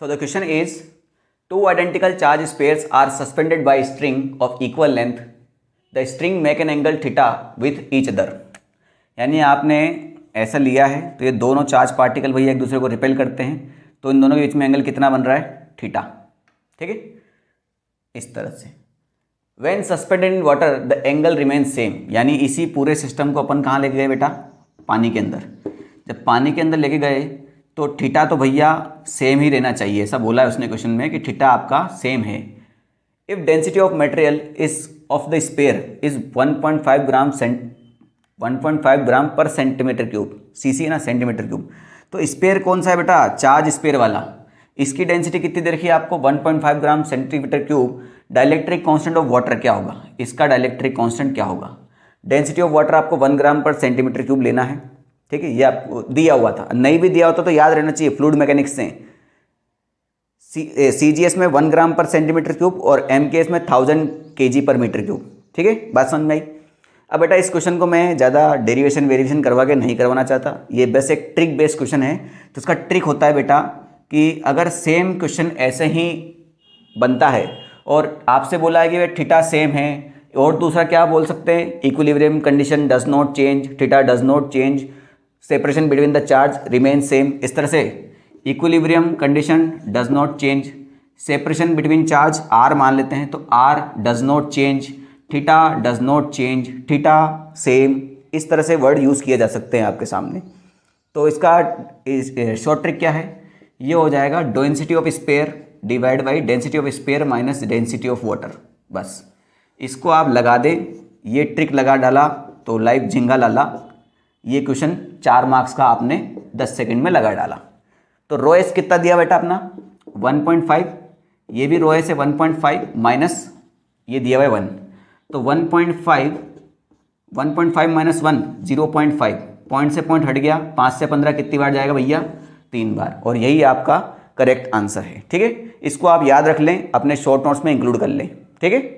so the question is two identical charge spheres are suspended by string of equal length the string make an angle theta with each other यानी आपने ऐसा लिया है तो ये दोनों चार्ज पार्टिकल भैया एक दूसरे को रिपेल करते हैं तो इन दोनों के बीच में एंगल कितना बन रहा है थीटा ठीक है इस तरह से when suspended in water the angle remain same यानी इसी पूरे सिस्टम को अपन कहाँ लेके गए बेटा पानी के अंदर जब पानी के अंदर लेके गए तो ठीटा तो भैया सेम ही रहना चाहिए ऐसा बोला है उसने क्वेश्चन में कि ठीटा आपका सेम है if density of material is of the sphere is 1.5 gram cent 1.5 gram per centimeter cube C सी है ना सेंटीमीटर क्यूब तो स्पेयर कौन सा है बेटा चार्ज स्पेयर वाला इसकी डेंसिटी कितनी दे रखी आपको 1.5 gram centimeter cube dielectric constant of water क्या होगा इसका डायलैक्ट्रिक कॉन्स्टेंट क्या होगा डेंसिटी ऑफ वाटर आपको 1 ग्राम पर सेंटीमीटर क्यूब लेना है ठीक है ये आपको दिया हुआ था नहीं भी दिया होता तो याद रहना चाहिए फ्लूड मैकेनिक्स से सी जी एस में one gram per centimeter cube और एम के एस में थाउजेंड के जी पर मीटर क्यूब ठीक है बात समझ में आई अब बेटा इस क्वेश्चन को मैं ज़्यादा डेरिवेशन वेरिएशन करवा के नहीं करवाना चाहता ये बस एक ट्रिक बेस्ड क्वेश्चन है तो उसका ट्रिक होता है बेटा कि अगर सेम क्वेश्चन ऐसे ही बनता है और आपसे बोला है कि वह ठीटा सेम है और दूसरा क्या बोल सकते हैं equilibrium condition does not change theta does not change separation between the charge remain same इस तरह से equilibrium condition does not change separation between charge R मान लेते हैं तो R does not change theta does not change theta same इस तरह से वर्ड यूज़ किए जा सकते हैं आपके सामने तो इसका शॉर्ट ट्रिक क्या है ये हो जाएगा density of sphere divide by density of sphere minus density of water बस इसको आप लगा दें ये ट्रिक लगा डाला तो लाइफ झिंगा लाला ये क्वेश्चन चार मार्क्स का आपने दस सेकेंड में लगा डाला तो रोएस कितना दिया बेटा अपना 1.5 ये भी रोएस है 1.5 माइनस ये दिया हुआ है वन तो 1.5 1.5 minus one zero point five point से पॉइंट हट गया पाँच से पंद्रह कितनी बार जाएगा भैया तीन बार और यही आपका करेक्ट आंसर है ठीक है इसको आप याद रख लें अपने शॉर्ट नोट्स में इंक्लूड कर लें ठीक है